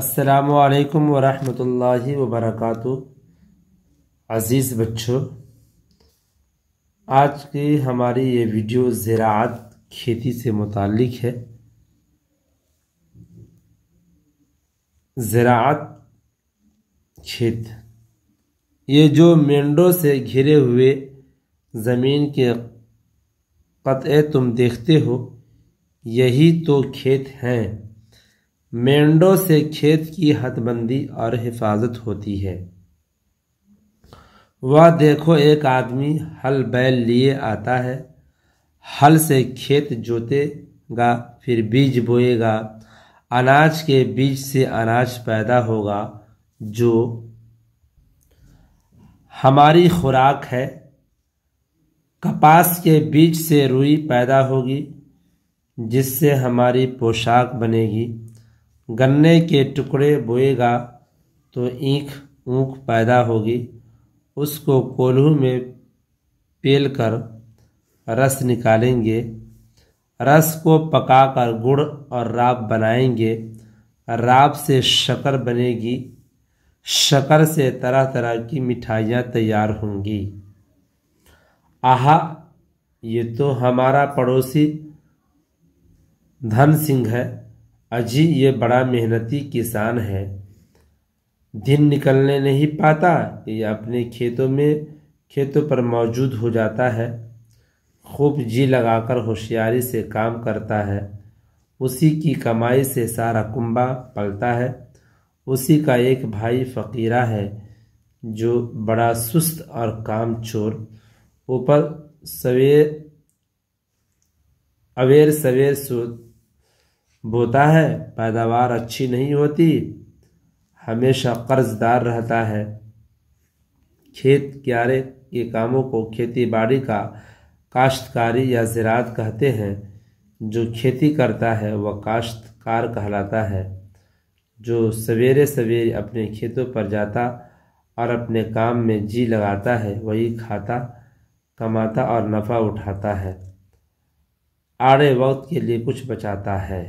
असलकम वरहमतुल्लाहि वबरकत अज़ीज़ बच्चों आज की हमारी ये वीडियो ज़रात खेती से मुतक़ है ज़रात खेत ये जो मेंढों से घिरे हुए ज़मीन के कतः तुम देखते हो यही तो खेत हैं मेंढों से खेत की हदबंदी और हिफाजत होती है वह देखो एक आदमी हल बैल लिए आता है हल से खेत जोतेगा फिर बीज बोएगा अनाज के बीज से अनाज पैदा होगा जो हमारी खुराक है कपास के बीज से रुई पैदा होगी जिससे हमारी पोशाक बनेगी गन्ने के टुकड़े बोएगा तो ईख ऊख पैदा होगी उसको कोल्हू में पेल कर रस निकालेंगे रस को पकाकर गुड़ और राब बनाएंगे राब से शकर बनेगी शकर से तरह तरह की मिठाइयाँ तैयार होंगी आहा ये तो हमारा पड़ोसी धन सिंह है अजी ये बड़ा मेहनती किसान है दिन निकलने नहीं पाता ये अपने खेतों में खेतों पर मौजूद हो जाता है खूब जी लगाकर होशियारी से काम करता है उसी की कमाई से सारा कुंबा पलता है उसी का एक भाई फ़कीरा है जो बड़ा सुस्त और काम चोर ऊपर सवेर अवेर सवेर सो बोता है पैदावार अच्छी नहीं होती हमेशा कर्जदार रहता है खेत क्यारे के कामों को खेती बाड़ी का काश्तकारी या ज़रात कहते हैं जो खेती करता है वह काश्तकार कहलाता है जो सवेरे सवेरे अपने खेतों पर जाता और अपने काम में जी लगाता है वही खाता कमाता और नफ़ा उठाता है आड़े वक्त के लिए कुछ बचाता है